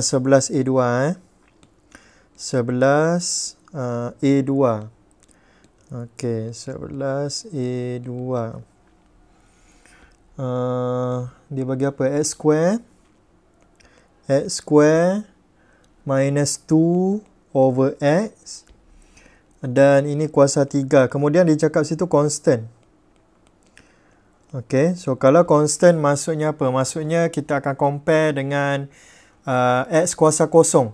11 A2 eh. 11 uh, A2. Okey, 11 A2. Uh, dia bagi apa? X square. X square minus 2 over X. Dan ini kuasa 3. Kemudian dia cakap situ constant. Okey, so kalau constant maksudnya apa? Maksudnya kita akan compare dengan uh, X kuasa kosong.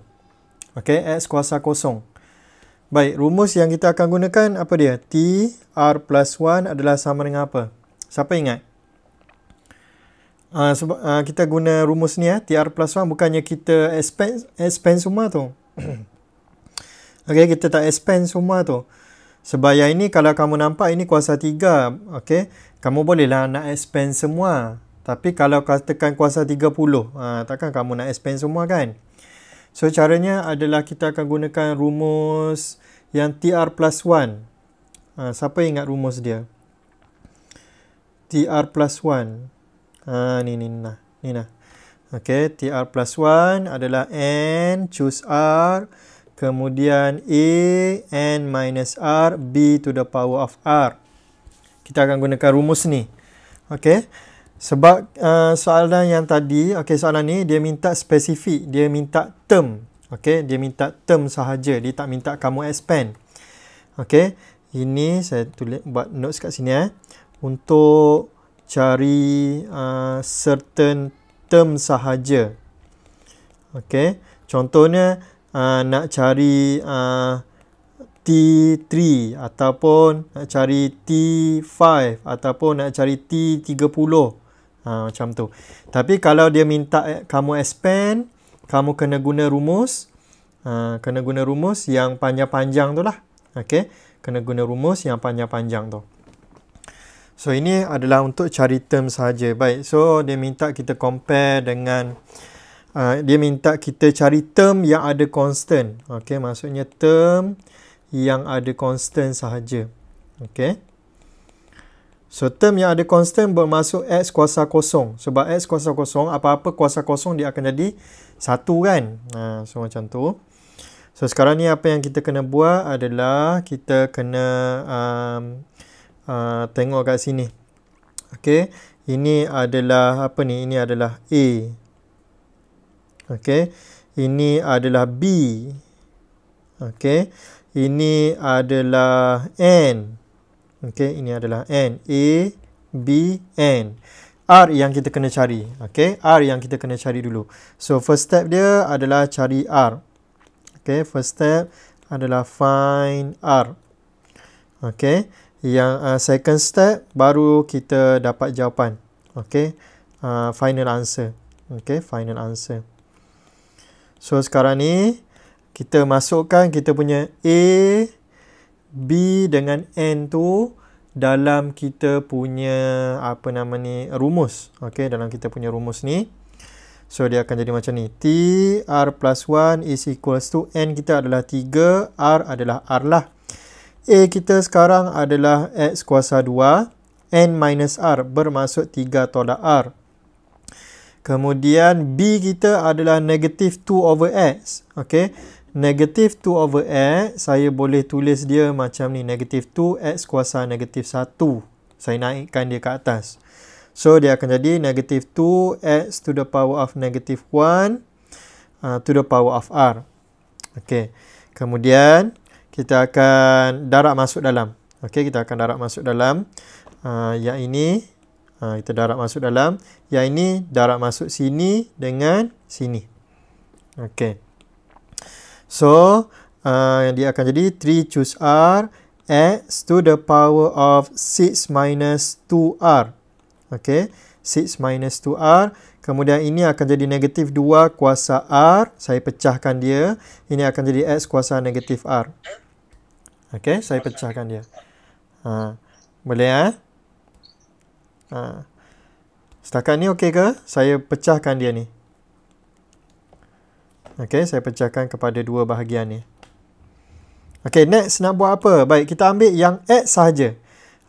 Okay, X kuasa kosong. Baik, rumus yang kita akan gunakan apa dia? T R plus 1 adalah sama dengan apa? Siapa ingat? Uh, sebab, uh, kita guna rumus ni ya, eh, TR plus 1 bukannya kita expand, expand semua tu. okay, kita tak expand semua tu. Sebab yang ini kalau kamu nampak ini kuasa 3, okay, kamu bolehlah nak expand semua. Tapi kalau katakan kuasa 30, ha, takkan kamu nak expand semua kan? So, caranya adalah kita akan gunakan rumus yang TR plus 1. Ha, siapa ingat rumus dia? TR plus 1. Ah ha, ni, ni, ni, nah. ni, nah. Okay, TR plus 1 adalah N choose R. Kemudian A, N minus R, B to the power of R. Kita akan gunakan rumus ni. Okay. Sebab uh, soalan yang tadi, okay, soalan ni dia minta spesifik, dia minta term. Okay, dia minta term sahaja, dia tak minta kamu expand. Okay, ini saya tulis buat notes kat sini. Eh. Untuk cari uh, certain term sahaja. Okay, contohnya uh, nak cari uh, T3 ataupun nak cari T5 ataupun nak cari T30. Okay. Ha, macam tu. Tapi kalau dia minta eh, kamu expand, kamu kena guna rumus. Ha, kena guna rumus yang panjang-panjang tu lah. Okay. Kena guna rumus yang panjang-panjang tu. So, ini adalah untuk cari term saja. Baik. So, dia minta kita compare dengan... Uh, dia minta kita cari term yang ada constant. Okay. Maksudnya term yang ada constant sahaja. Okay. So term yang ada constant bermaksud X kuasa kosong. Sebab X kuasa kosong, apa-apa kuasa kosong dia akan jadi satu kan. Ha, so macam tu. So sekarang ni apa yang kita kena buat adalah kita kena um, uh, tengok kat sini. Okay. Ini adalah apa ni? Ini adalah A. Okay. Ini adalah B. Okay. Ini adalah N. Okey, ini adalah N. A, B, N. R yang kita kena cari. Okey, R yang kita kena cari dulu. So, first step dia adalah cari R. Okey, first step adalah find R. Okey, yang uh, second step baru kita dapat jawapan. Okey, uh, final answer. Okey, final answer. So, sekarang ni kita masukkan kita punya A, B dengan N tu dalam kita punya apa nama ni rumus. Okey, dalam kita punya rumus ni. So dia akan jadi macam ni. T R plus 1 is equals to N kita adalah 3, R adalah R lah. A kita sekarang adalah X kuasa 2, N minus R bermaksud 3 tolak R. Kemudian B kita adalah negative 2 over X. Okey. Negatif 2 over x, saya boleh tulis dia macam ni, negatif 2 x kuasa negatif 1. Saya naikkan dia ke atas. So, dia akan jadi negatif 2 x to the power of negative 1 uh, to the power of r. Okey. Kemudian, kita akan darab masuk dalam. Okey, kita akan darab masuk dalam. Uh, yang ini, uh, kita darab masuk dalam. Yang ini, darab masuk sini dengan sini. Okey. So, uh, dia akan jadi 3 choose R x to the power of 6 minus 2R. Okay, 6 minus 2R. Kemudian ini akan jadi negatif 2 kuasa R. Saya pecahkan dia. Ini akan jadi X kuasa negatif R. Okay, saya pecahkan dia. Ha. Boleh ya? Ha. Setakat ni okey ke? Saya pecahkan dia ni. Okay, saya pecahkan kepada dua bahagian ni. Okey, next nak buat apa? Baik, kita ambil yang X sahaja.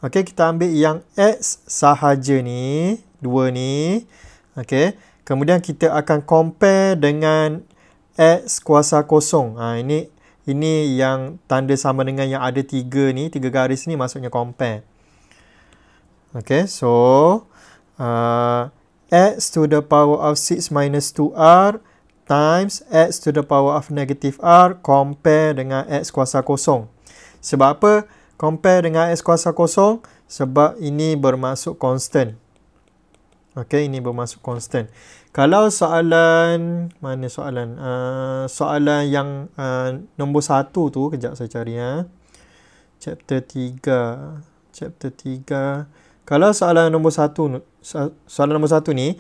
Okay, kita ambil yang X sahaja ni. Dua ni. Okay, kemudian kita akan compare dengan X kuasa kosong. Ha, ini ini yang tanda sama dengan yang ada tiga ni. Tiga garis ni maksudnya compare. Okay, so... Uh, x to the power of 6 minus 2r times x to the power of negative r compare dengan x kuasa kosong. Sebab apa? Compare dengan x kuasa kosong? Sebab ini bermaksud constant. Okey, ini bermaksud constant. Kalau soalan, mana soalan? Uh, soalan yang uh, nombor satu tu, kejap saya cari ya. Chapter 3. Chapter 3. Kalau soalan nombor satu, soalan nombor satu ni,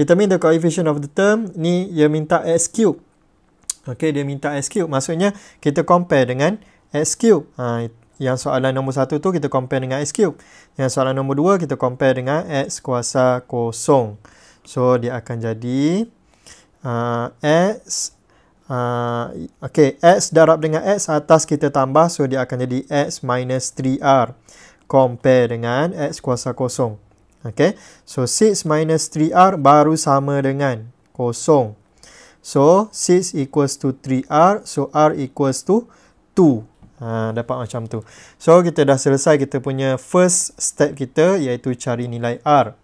determine the coefficient of the term ni dia minta x cube ok dia minta x cube maksudnya kita compare dengan x cube ha, yang soalan nombor 1 tu kita compare dengan x cube yang soalan nombor 2 kita compare dengan x kuasa kosong so dia akan jadi uh, x Uh, ha, ok, x darab dengan x atas kita tambah So, dia akan jadi x minus 3r Compare dengan x kuasa kosong Okay. So, 6 minus 3R baru sama dengan kosong. So, 6 equals to 3R. So, R equals to 2. Ha, dapat macam tu. So, kita dah selesai kita punya first step kita iaitu cari nilai R.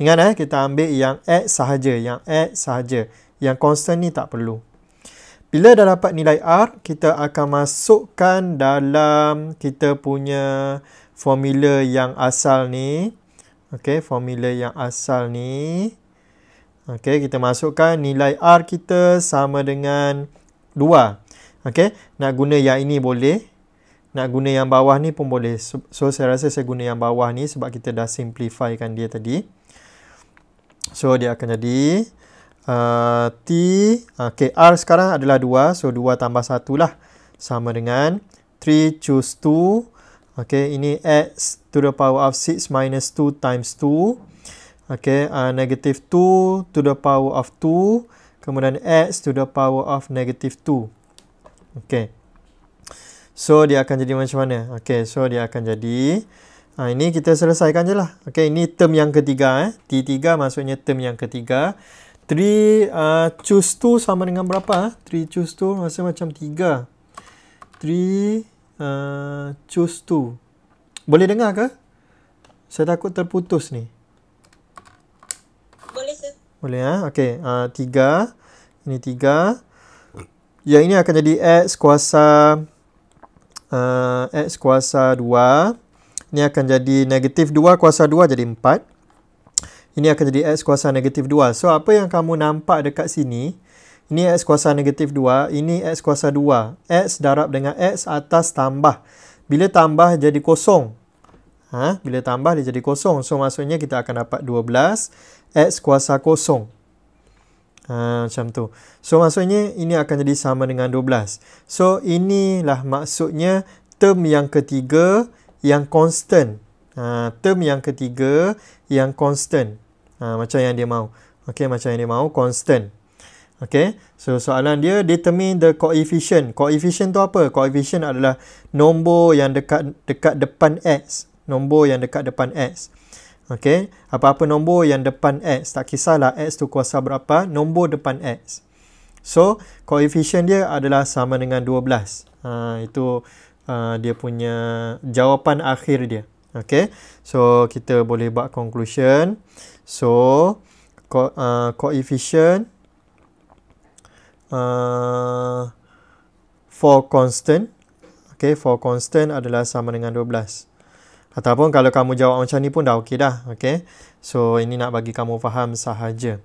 Ingat eh, kita ambil yang X sahaja. Yang X sahaja. Yang constant ni tak perlu. Bila dah dapat nilai R, kita akan masukkan dalam kita punya formula yang asal ni. Okey, formula yang asal ni. Okey, kita masukkan nilai R kita sama dengan 2. Okey, nak guna yang ini boleh. Nak guna yang bawah ni pun boleh. So, saya rasa saya guna yang bawah ni sebab kita dah simplifykan dia tadi. So, dia akan jadi uh, T. Okey, R sekarang adalah 2. So, 2 tambah 1 lah. Sama dengan 3 choose 2. Okey, ini X to the power of 6 minus 2 times 2. Okay, uh, negative 2 to the power of 2. Kemudian x to the power of negative 2. Okay. So, dia akan jadi macam mana? Okay, so dia akan jadi. Uh, ini kita selesaikan je lah. Okay, ini term yang ketiga. Eh. T3 maksudnya term yang ketiga. 3 uh, choose 2 sama dengan berapa? 3 eh? choose 2 maksudnya macam 3. 3 uh, choose 2. Boleh dengar ke? Saya takut terputus ni. Boleh, sir. Boleh, ya? Ha? Okey. Uh, tiga. Ini tiga. Yang ini akan jadi X kuasa... Uh, X kuasa 2. Ini akan jadi negatif 2 kuasa 2 jadi 4. Ini akan jadi X kuasa negatif 2. So, apa yang kamu nampak dekat sini... Ini X kuasa negatif 2. Ini X kuasa 2. X darab dengan X atas tambah. Bila tambah jadi kosong. Ha? Bila tambah dia jadi kosong. So maksudnya kita akan dapat 12x kuasa kosong. Ha, macam tu. So maksudnya ini akan jadi sama dengan 12. So inilah maksudnya term yang ketiga yang constant. Ha, term yang ketiga yang constant. Ha, macam yang dia mahu. Okay, macam yang dia mahu constant. Okay, so soalan dia determine the coefficient. Coefficient tu apa? Coefficient adalah nombor yang dekat dekat depan x nombor yang dekat depan X. Okey, apa-apa nombor yang depan X, tak kisahlah X tu kuasa berapa, nombor depan X. So, koefisien dia adalah sama dengan 12. Uh, ha, itu uh, dia punya jawapan akhir dia. Okey, so kita boleh buat conclusion. So, ko, uh, koefisien uh, for constant, okey, for constant adalah sama dengan 12. Ataupun kalau kamu jawab macam ni pun dah okey dah. Okay. So, ini nak bagi kamu faham sahaja.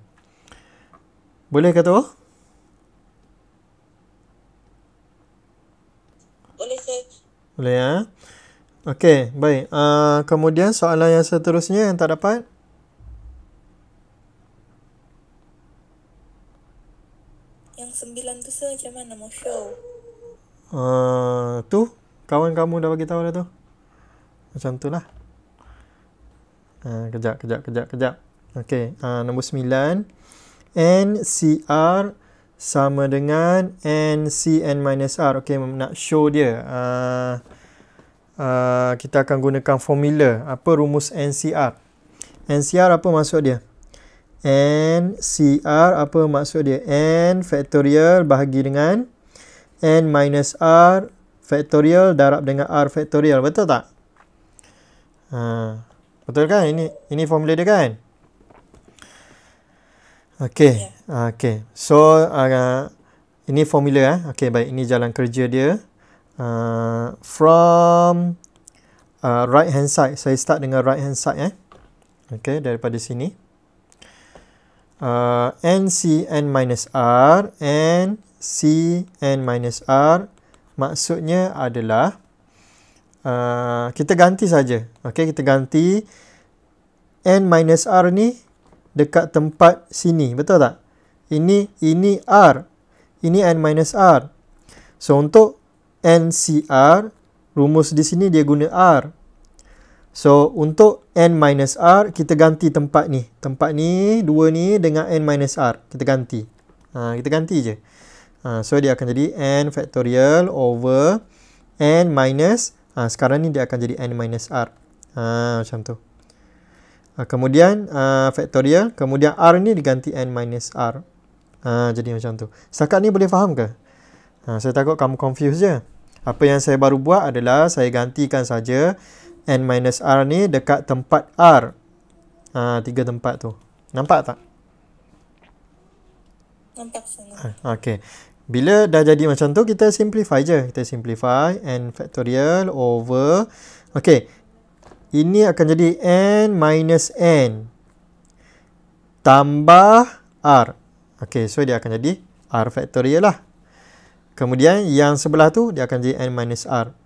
Boleh ke tu? Boleh, sir. Boleh, ya? Okey, baik. Uh, kemudian soalan yang seterusnya yang tak dapat. Yang sembilan tu, sir, mana? Mau show? Uh, tu? Kawan kamu dah bagi tahu dah tu? macam tu lah. Uh, kejap, kejap, kejap, kejap. Okay, uh, ha, nombor 9. NCR sama dengan NCN minus R. Okey, nak show dia. Uh, uh, kita akan gunakan formula. Apa rumus NCR? NCR apa maksud dia? NCR apa maksud dia? N factorial bahagi dengan N minus R factorial darab dengan R factorial. Betul tak? Ha, betul kan? Ini ini formula dia kan? Okey. Yeah. Okey. So, uh, ini formula. Eh. Okey, baik. Ini jalan kerja dia. Uh, from uh, right hand side. Saya start dengan right hand side. Eh. Okey, daripada sini. Uh, n minus R. n minus R. Maksudnya adalah... Ah, kita ganti saja. Okey, kita ganti n minus r ni dekat tempat sini, betul tak? Ini ini r. Ini n minus r. So untuk n c r rumus di sini dia guna r. So untuk n minus r kita ganti tempat ni. Tempat ni dua ni dengan n minus r kita ganti. Ha, kita ganti je. Ha, so dia akan jadi n factorial over n minus Ha, sekarang ni dia akan jadi n minus r. Ha, macam tu. Ha, kemudian uh, faktorial. Kemudian r ni diganti n minus r. Ha, jadi macam tu. Setakat ni boleh faham ke? Ha, saya takut kamu confuse je. Apa yang saya baru buat adalah saya gantikan saja n minus r ni dekat tempat r. Ha, tiga tempat tu. Nampak tak? Nampak sangat. Ha, Okey. Bila dah jadi macam tu, kita simplify je. Kita simplify n factorial over. okay. Ini akan jadi n minus n. Tambah r. Okay, so dia akan jadi r factorial lah. Kemudian yang sebelah tu, dia akan jadi n minus r.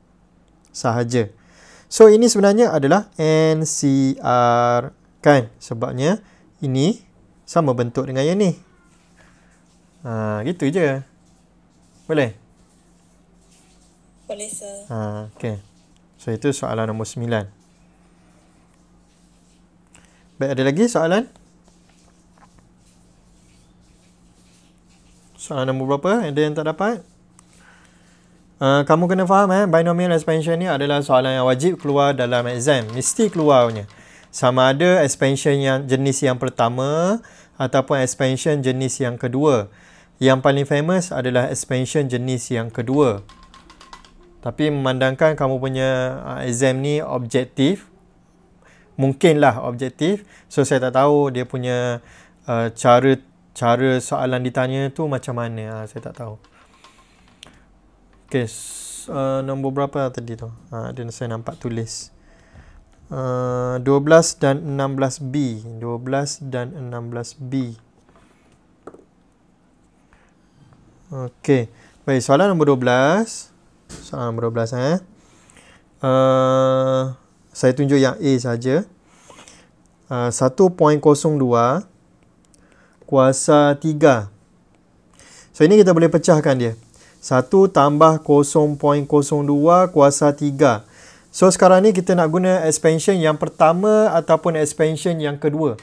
Sahaja. So, ini sebenarnya adalah n ncr. Kan? Sebabnya ini sama bentuk dengan yang ni. Ha, Gitu je. Boleh? Boleh, sir. Ha, okay. So, itu soalan nombor sembilan. Baik, ada lagi soalan? Soalan nombor berapa? Ada yang tak dapat? Uh, kamu kena faham eh, binomial expansion ni adalah soalan yang wajib keluar dalam exam. Mesti keluarnya. Sama ada expansion yang jenis yang pertama ataupun expansion jenis yang kedua. Yang paling famous adalah expansion jenis yang kedua. Tapi memandangkan kamu punya uh, exam ni objektif, mungkinlah objektif. So saya tak tahu dia punya uh, cara cara soalan ditanya tu macam mana. Uh, saya tak tahu. Okay, uh, nombor berapa tadi tu? Ada ah, uh, saya nampak tulis. Uh, 12 dan 16B. 12 dan 16B. Okey. Baik, soalan nombor 12. Soalan nombor 12 eh. Uh, saya tunjuk yang A saja. Uh, 1.02 kuasa 3. So ini kita boleh pecahkan dia. 1 tambah 0.02 kuasa 3. So sekarang ni kita nak guna expansion yang pertama ataupun expansion yang kedua.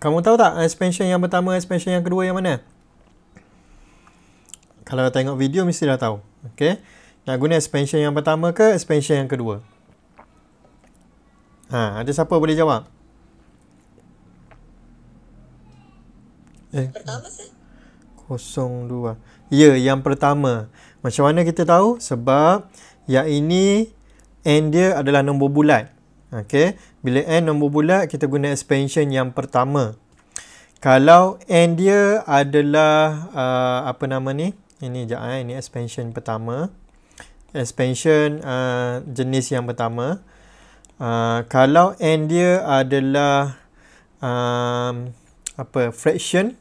Kamu tahu tak expansion yang pertama, expansion yang kedua yang mana? Kalau tengok video mesti dah tahu. Okey. Nak guna expansion yang pertama ke expansion yang kedua? Ha, ada siapa boleh jawab? Eh, pertama sih. Kosong dua. Ya, yang pertama. Macam mana kita tahu? Sebab yang ini n dia adalah nombor bulat. Okay. Bila N nombor bulat, kita guna expansion yang pertama. Kalau N dia adalah, uh, apa nama ni? Ini je, eh? ini expansion pertama. Expansion uh, jenis yang pertama. Uh, kalau N dia adalah, um, apa, fraction.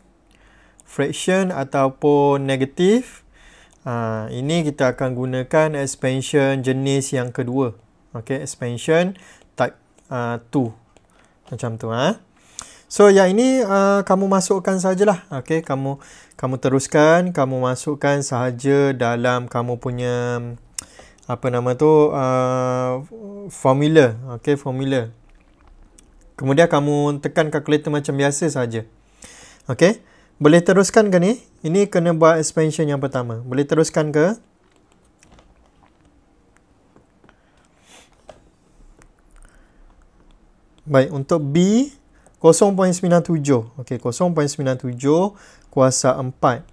Fraction ataupun negatif. Uh, ini kita akan gunakan expansion jenis yang kedua. Okay, Expansion. 2 uh, ah, macam tu ha so yang ini uh, kamu masukkan sajalah okey kamu kamu teruskan kamu masukkan sahaja dalam kamu punya apa nama tu uh, formula okey formula kemudian kamu tekan kalkulator macam biasa saja okey boleh teruskan ke ni ini kena buat expansion yang pertama boleh teruskan ke Baik, untuk B 0.97. Okey, 0.97 kuasa 4.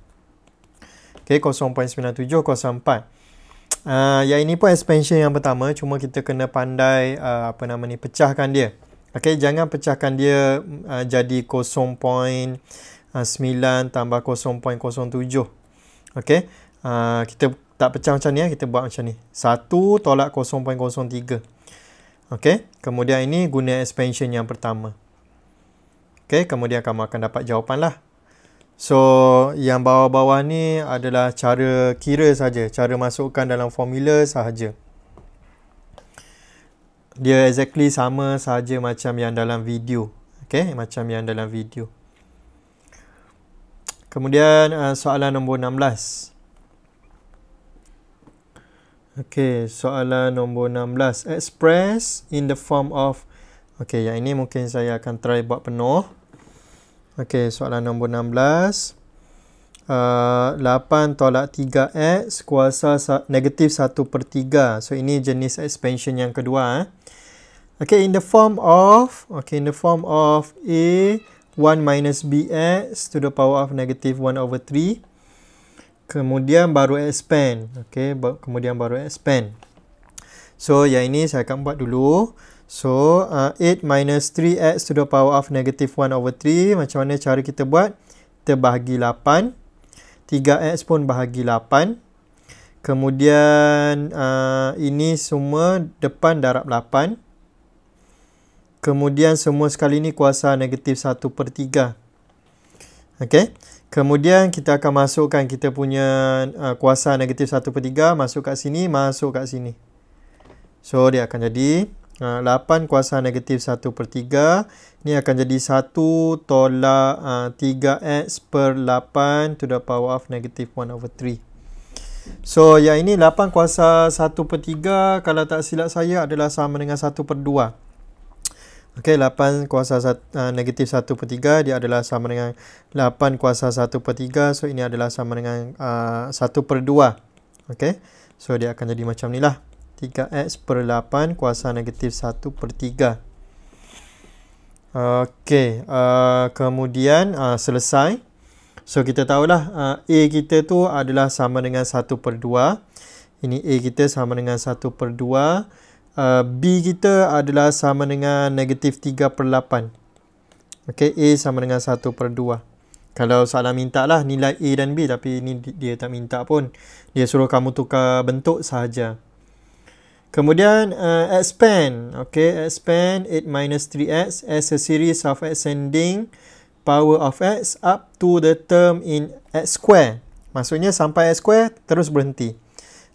Okey, 0.97 kuasa 4. Ah, uh, yang ini pun expansion yang pertama, cuma kita kena pandai uh, apa nama ni pecahkan dia. Okey, jangan pecahkan dia uh, jadi 0.9 ah, tambah 0.07. Okey. Uh, kita tak pecah macam ni, kita buat macam ni. 1 tolak 0.03. Okey, Kemudian ini guna expansion yang pertama. Okey, Kemudian kamu akan dapat jawapan lah. So, yang bawah-bawah ni adalah cara kira saja, Cara masukkan dalam formula sahaja. Dia exactly sama saja macam yang dalam video. Okey, Macam yang dalam video. Kemudian uh, soalan nombor 16. Okey, soalan nombor 16. Express in the form of... Okey, yang ini mungkin saya akan try buat penuh. Okey, soalan nombor 16. Uh, 8 tolak 3x kuasa negatif 1 per 3. So, ini jenis expansion yang kedua. Eh. Okey, in the form of... Okey, in the form of A... 1 minus bx to the power of negative 1 over kemudian baru expand okey kemudian baru expand so yang ini saya akan buat dulu so uh, 8 minus 3x to the power of negative 1 over 3 macam mana cara kita buat kita bahagi 8 3x pun bahagi 8 kemudian uh, ini semua depan darab 8 Kemudian semua sekali ni kuasa negatif 1 per 3. Okay. Kemudian kita akan masukkan kita punya uh, kuasa negatif 1 per 3 masuk kat sini, masuk kat sini. So dia akan jadi uh, 8 kuasa negatif 1 per 3. Ini akan jadi 1 tolak uh, 3x per 8 to the power of negative 1 over 3. So yang ini 8 kuasa 1 per 3 kalau tak silap saya adalah sama dengan 1 per 2. Okey, 8 kuasa 1, uh, ah, negatif 1 per 3, dia adalah sama dengan 8 kuasa 1 per 3. So, ini adalah sama dengan uh, ah, 1 per 2. Okey, so dia akan jadi macam ni lah. 3x per 8 kuasa negatif 1 per 3. Okey, uh, kemudian uh, selesai. So, kita tahulah uh, A kita tu adalah sama dengan 1 per 2. Ini A kita sama dengan 1 per 2. 2 uh, B kita adalah sama dengan negatif 3 per 8. Okay, A sama dengan 1 per 2. Kalau soalan minta lah nilai A dan B tapi ini dia tak minta pun. Dia suruh kamu tukar bentuk sahaja. Kemudian uh, expand. Okay, expand 8 minus 3x as a series of ascending power of x up to the term in x square. Maksudnya sampai x square terus berhenti.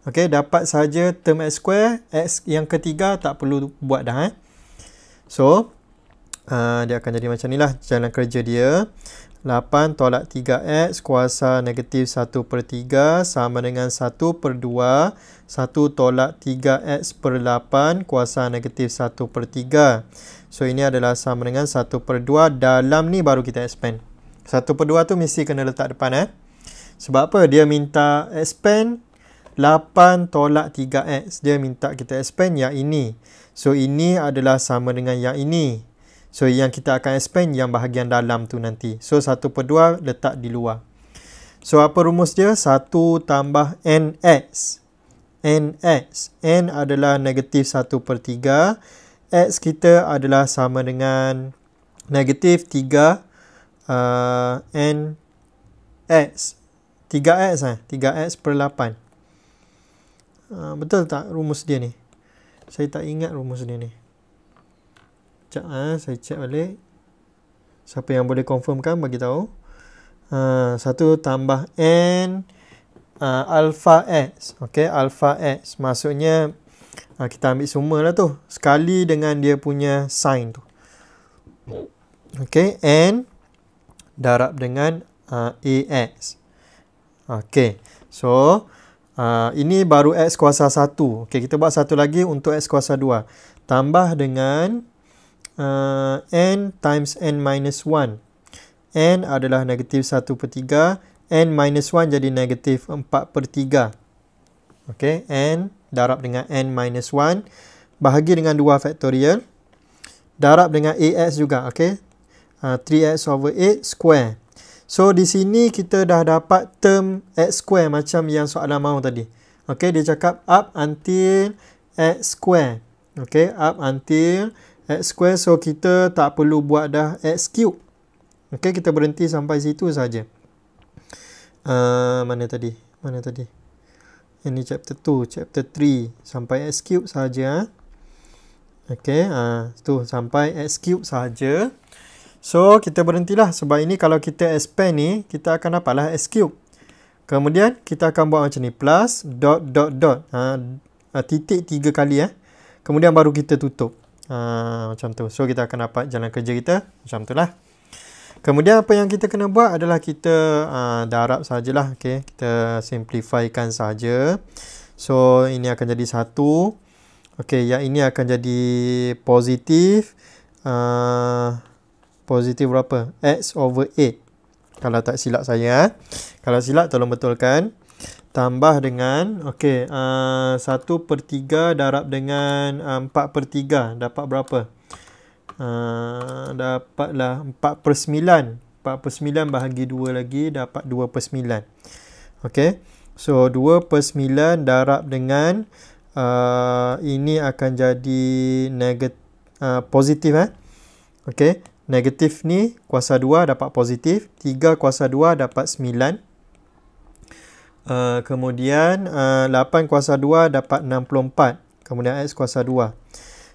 Okey, dapat saja term x square, x yang ketiga tak perlu buat dah. Eh. So, uh, dia akan jadi macam ni lah. jalan kerja dia. 8 tolak 3x kuasa negatif 1 per 3 sama dengan 1 per 2. 1 tolak 3x per 8 kuasa negatif 1 per 3. So, ini adalah sama dengan 1 per 2. Dalam ni baru kita expand. 1 per 2 tu mesti kena letak depan. Eh. Sebab apa? Dia minta expand 8 tolak 3x dia minta kita expand yang ini. So ini adalah sama dengan yang ini. So yang kita akan expand yang bahagian dalam tu nanti. So 1 per 2 letak di luar. So apa rumus dia? 1 tambah nx. nx. n adalah negatif 1 per 3. x kita adalah sama dengan negatif 3 uh, nx. 3x lah. Eh? 3x per 8. Ah, betul tak rumus dia ni? Saya tak ingat rumus dia ni. Sekejap ha, saya check balik. Siapa yang boleh confirmkan bagi tahu. Ha, satu tambah N ha, alpha X. okay? alpha X. Maksudnya ha, kita ambil semua lah tu. Sekali dengan dia punya sign tu. Okay, N darab dengan ha, AX. Okay, so... Ah, ini baru X kuasa 1. Okey, kita buat satu lagi untuk X kuasa 2. Tambah dengan uh, N times N minus 1. N adalah negatif 1 per 3. N minus 1 jadi negatif 4 per 3. Okey, N darab dengan N minus 1. Bahagi dengan 2 faktorial. Darab dengan AX juga, okey. Uh, ah, 3X over 8 square. So di sini kita dah dapat term x square macam yang soalan mahu tadi. Okay, dia cakap up until x square. Okay, up until x square. So kita tak perlu buat dah x cube. Okay, kita berhenti sampai situ saja. Uh, mana tadi? Mana tadi? Ini chapter 2, chapter 3 sampai x cube saja. Ah. Okay, uh, tu sampai x cube saja. So, kita berhentilah sebab ini kalau kita expand ni, kita akan dapatlah S cube. Kemudian, kita akan buat macam ni. Plus, dot, dot, dot. Ha, ha, titik tiga kali eh. Kemudian baru kita tutup. Ha, macam tu. So, kita akan dapat jalan kerja kita. Macam tu lah. Kemudian, apa yang kita kena buat adalah kita ha, darab sahajalah. Okay. Kita simplifikan saja. So, ini akan jadi satu. Okay, yang ini akan jadi positif. Haa... Uh, positif berapa? X over 8. Kalau tak silap saya. Ah. Kalau silap, tolong betulkan. Tambah dengan, ok, uh, ah, 1 per 3 darab dengan uh, ah, 4 per 3. Dapat berapa? Uh, dapatlah 4 per 9. 4 per 9 bahagi 2 lagi, dapat 2 per 9. Ok, so 2 per 9 darab dengan, uh, ini akan jadi negatif, uh, positif. Eh? Ok, negatif ni kuasa 2 dapat positif 3 kuasa 2 dapat 9 uh, kemudian uh, 8 kuasa 2 dapat 64 kemudian x kuasa 2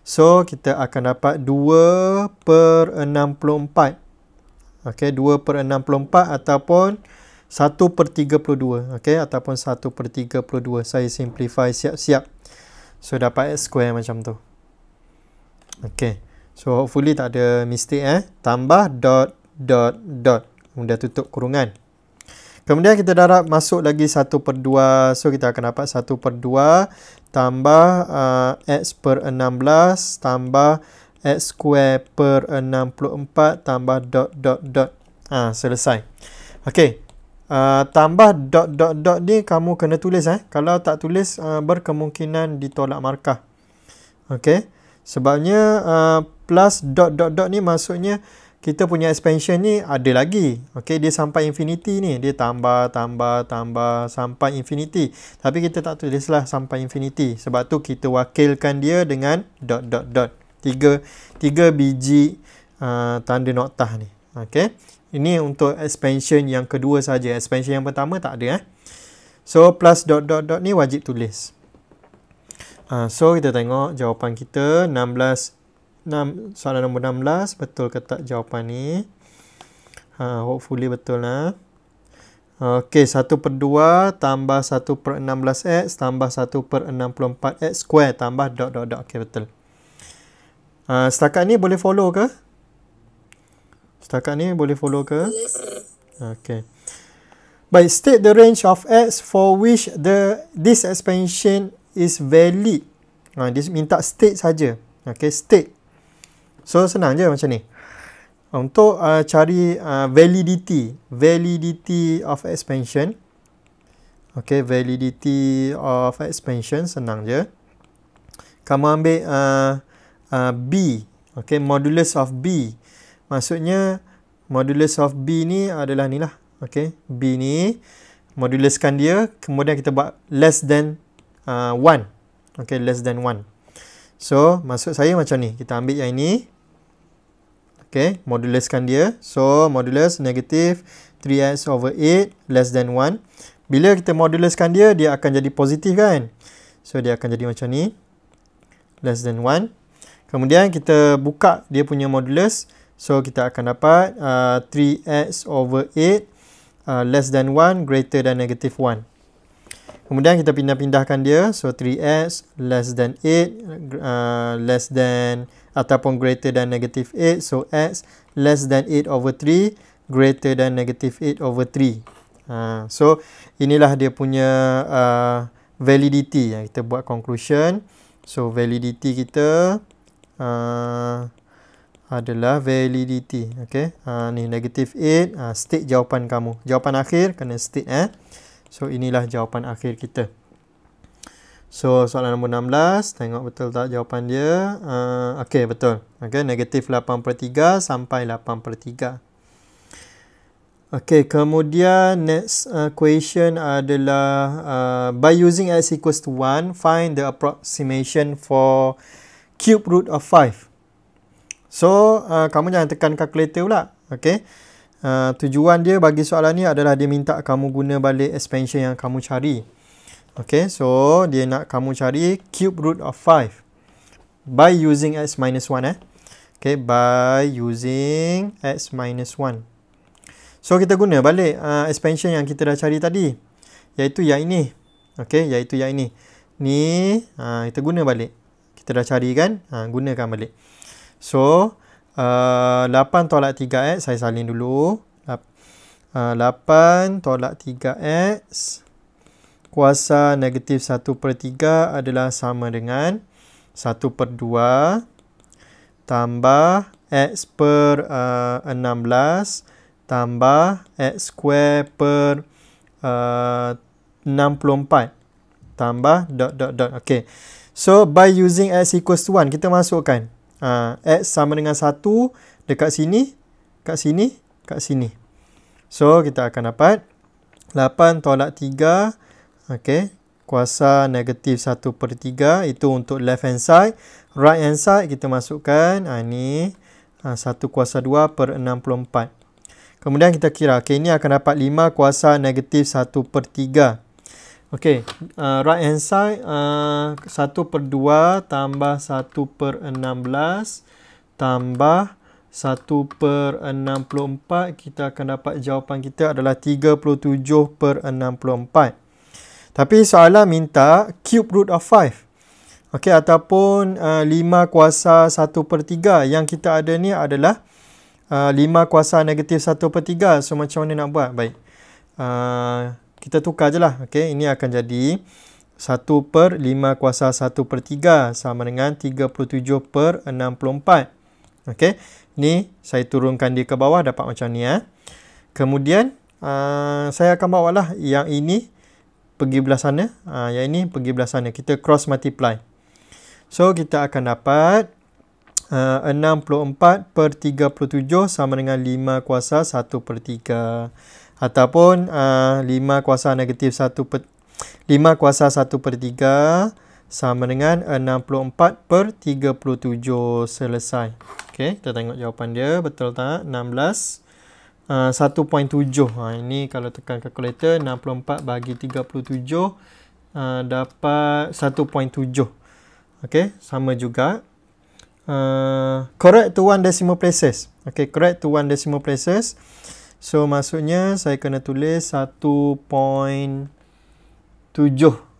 so kita akan dapat 2 per 64 ok 2 per 64 ataupun 1 per 32 ok ataupun 1 per 32 saya simplify siap-siap so dapat x square macam tu Okay. So hopefully tak ada mistake eh. Tambah dot dot dot. Kemudian tutup kurungan. Kemudian kita darab masuk lagi 1 per 2. So kita akan dapat 1 per 2 tambah uh, x per 16 tambah x square per 64 tambah dot dot dot. Ah ha, selesai. Okay. Uh, tambah dot dot dot ni kamu kena tulis eh. Kalau tak tulis uh, berkemungkinan ditolak markah. Okay. Sebabnya uh, plus dot dot dot ni maksudnya kita punya expansion ni ada lagi. Okay, dia sampai infinity ni. Dia tambah, tambah, tambah sampai infinity. Tapi kita tak tulislah sampai infinity. Sebab tu kita wakilkan dia dengan dot dot dot. Tiga, tiga biji uh, tanda noktah ni. Okay. Ini untuk expansion yang kedua saja. Expansion yang pertama tak ada. Eh? So, plus dot dot dot ni wajib tulis. Uh, so, kita tengok jawapan kita. 16 6, soalan nombor 16 betul ke tak jawapan ni? Ha, hopefully betul lah. Okey, 1 per 2 tambah 1 per 16x tambah 1 per 64x square tambah dot dot dot. Okey, betul. Uh, setakat ni boleh follow ke? Setakat ni boleh follow ke? Yes. Okey. Baik, state the range of x for which the this expansion is valid. Ha, uh, dia minta state saja. Okey, state. So senang je macam ni. Untuk uh, cari uh, validity, validity of expansion. Okay, validity of expansion senang je. Kamu ambil uh, uh, B, okay, modulus of B. Maksudnya modulus of B ni adalah ni lah. Okay, B ni moduluskan dia. Kemudian kita buat less than uh, one. Okay, less than one. So, masuk saya macam ni. Kita ambil yang ini. Okay, moduluskan dia. So, modulus negatif 3x over 8 less than 1. Bila kita moduluskan dia, dia akan jadi positif kan? So, dia akan jadi macam ni. Less than 1. Kemudian, kita buka dia punya modulus. So, kita akan dapat uh, 3x over 8 uh, less than 1 greater than negative 1. Kemudian kita pindah-pindahkan dia. So, 3x less than 8 uh, less than ataupun greater than negative 8. So, x less than 8 over 3, greater than negative 8 over 3. Uh, ha, so, inilah dia punya uh, validity yang kita buat conclusion. So, validity kita uh, adalah validity. Okay, uh, ni negative 8, uh, ha, state jawapan kamu. Jawapan akhir kena state eh. So, inilah jawapan akhir kita. So, soalan nombor 16. Tengok betul tak jawapan dia. Uh, ah, okay, betul. Okay, negatif 8 per 3 sampai 8 per 3. Okay, kemudian next uh, question adalah uh, by using x equals to 1, find the approximation for cube root of 5. So, uh, kamu jangan tekan calculator pula. Okay. Uh, tujuan dia bagi soalan ni adalah dia minta kamu guna balik expansion yang kamu cari. Okay, so dia nak kamu cari cube root of 5 by using x minus 1 eh. Okay, by using x minus 1. So, kita guna balik uh, expansion yang kita dah cari tadi. Iaitu yang ini. Okay, iaitu yang ini. Ni, uh, kita guna balik. Kita dah cari kan? Uh, gunakan balik. So, uh, 8 tolak 3x. Saya salin dulu. Uh, 8 tolak 3x kuasa negatif 1 per 3 adalah sama dengan 1 per 2 tambah x per uh, eh, 16 tambah x square per eh, uh, 64 tambah dot dot dot. Okay. So by using x equals to 1, kita masukkan uh, x sama dengan 1 dekat sini, dekat sini, dekat sini. So kita akan dapat 8 tolak 3 Okey, kuasa negatif 1 per 3 itu untuk left hand side right hand side kita masukkan ha, ni ha, ah, 1 kuasa 2 per 64 kemudian kita kira okay, ini akan dapat 5 kuasa negatif 1 per 3 Okey, uh, ah, right hand side uh, 1 per 2 tambah 1 per 16 tambah 1 per 64 kita akan dapat jawapan kita adalah 37 per 64. Tapi soalan minta cube root of 5. Okey ataupun uh, 5 kuasa 1 per 3. Yang kita ada ni adalah uh, 5 kuasa negatif 1 per 3. So macam mana nak buat? Baik. Uh, kita tukar je lah. Okey ini akan jadi 1 per 5 kuasa 1 per 3. Sama dengan 37 per 64. Okey. Ni saya turunkan dia ke bawah dapat macam ni. Eh. Kemudian uh, saya akan bawa lah yang ini pergi belah sana. Ha, ah, yang ini pergi belah sana. Kita cross multiply. So, kita akan dapat ah, uh, 64 per 37 sama dengan 5 kuasa 1 per 3. Ataupun uh, ah, 5 kuasa negatif 1 per 5 kuasa 1 per 3 sama dengan 64 per 37 selesai. Okay, kita tengok jawapan dia betul tak? 16 per uh, 1.7 ha, ini kalau tekan kalkulator 64 bagi 37 uh, ah, dapat 1.7 ok sama juga uh, correct to one decimal places ok correct to one decimal places so maksudnya saya kena tulis 1.7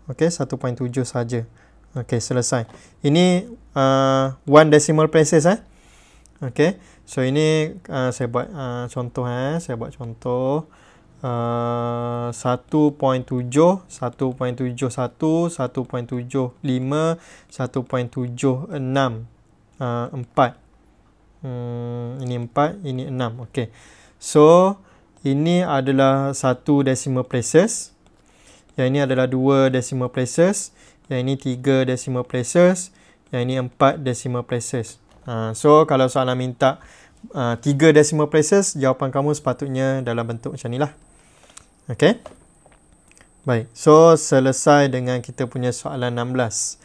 ok 1.7 saja. Okey, selesai. Ini uh, one decimal places eh. Okey. So ini uh, saya buat uh, contoh eh. Saya buat contoh uh, 1.7 1.71 1.75 1.76 uh, 4 hmm, Ini 4 Ini 6 okay. So ini adalah satu decimal places Yang ini adalah dua decimal places Yang ini tiga decimal places Yang ini empat decimal places Uh, so kalau soalan minta uh, tiga decimal places, jawapan kamu sepatutnya dalam bentuk macam ni lah. Okay. Baik. So selesai dengan kita punya soalan 16.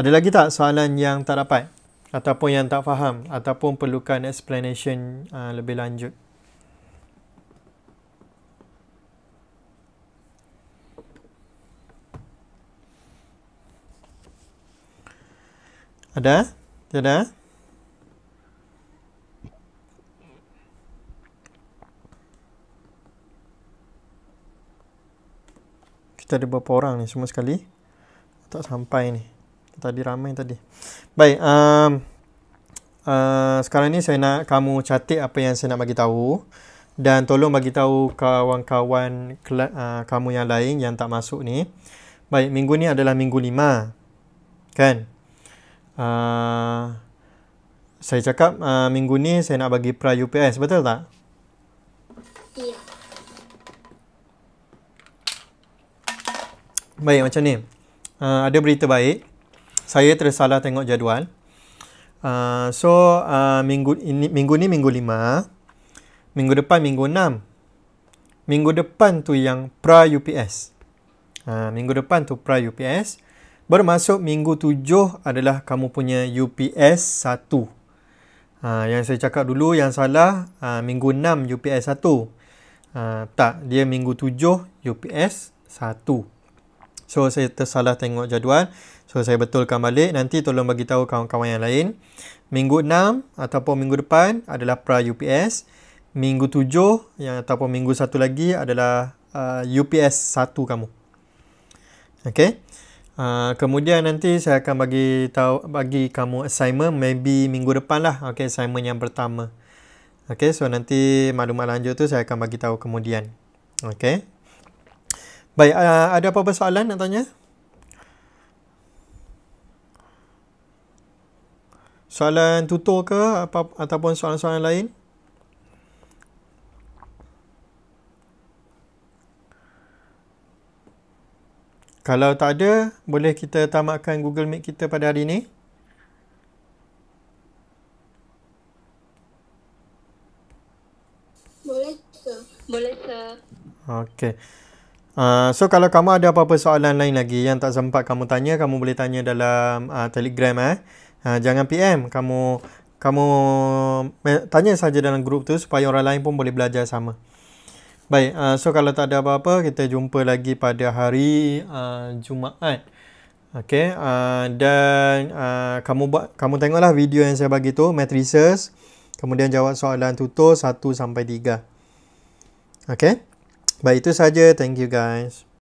Ada lagi tak soalan yang tak dapat? Ataupun yang tak faham? Ataupun perlukan explanation uh, lebih lanjut? Ada? Tidak? Tiada? kita ada berapa orang ni semua sekali tak sampai ni tadi ramai tadi baik um, uh, sekarang ni saya nak kamu catik apa yang saya nak bagi tahu dan tolong bagi tahu kawan-kawan uh, kamu yang lain yang tak masuk ni baik minggu ni adalah minggu lima kan uh, saya cakap uh, minggu ni saya nak bagi pra UPS betul tak Baik macam ni. Uh, ada berita baik. Saya tersalah tengok jadual. Uh, so uh, minggu ini minggu ni minggu lima, Minggu depan minggu enam, Minggu depan tu yang pra UPS. Uh, minggu depan tu pra UPS. Bermasuk minggu tujuh adalah kamu punya UPS satu. Uh, yang saya cakap dulu yang salah uh, minggu enam UPS satu. Uh, tak, dia minggu tujuh UPS 1. So saya tersalah tengok jadual. So saya betulkan balik. Nanti tolong bagi tahu kawan-kawan yang lain. Minggu 6 ataupun minggu depan adalah pra UPS. Minggu 7 yang ataupun minggu 1 lagi adalah uh, UPS 1 kamu. Okay. Uh, kemudian nanti saya akan bagi tahu bagi kamu assignment maybe minggu depan lah okay, assignment yang pertama okay, so nanti maklumat lanjut tu saya akan bagi tahu kemudian okay, Baik, uh, ada apa-apa soalan nak tanya? Soalan tutur ke apa ataupun soalan-soalan lain? Kalau tak ada, boleh kita tamatkan Google Meet kita pada hari ini. Boleh ke? Boleh ke? Okey. Uh, so kalau kamu ada apa-apa soalan lain lagi yang tak sempat kamu tanya, kamu boleh tanya dalam uh, Telegram eh. Uh, jangan PM, kamu kamu tanya saja dalam grup tu supaya orang lain pun boleh belajar sama. Baik, uh, so kalau tak ada apa-apa, kita jumpa lagi pada hari uh, Jumaat. Okay, uh, dan uh, kamu buat, kamu tengoklah video yang saya bagi tu, matrices. Kemudian jawab soalan tutur 1 sampai 3. Okay. Baik itu saja. Thank you guys.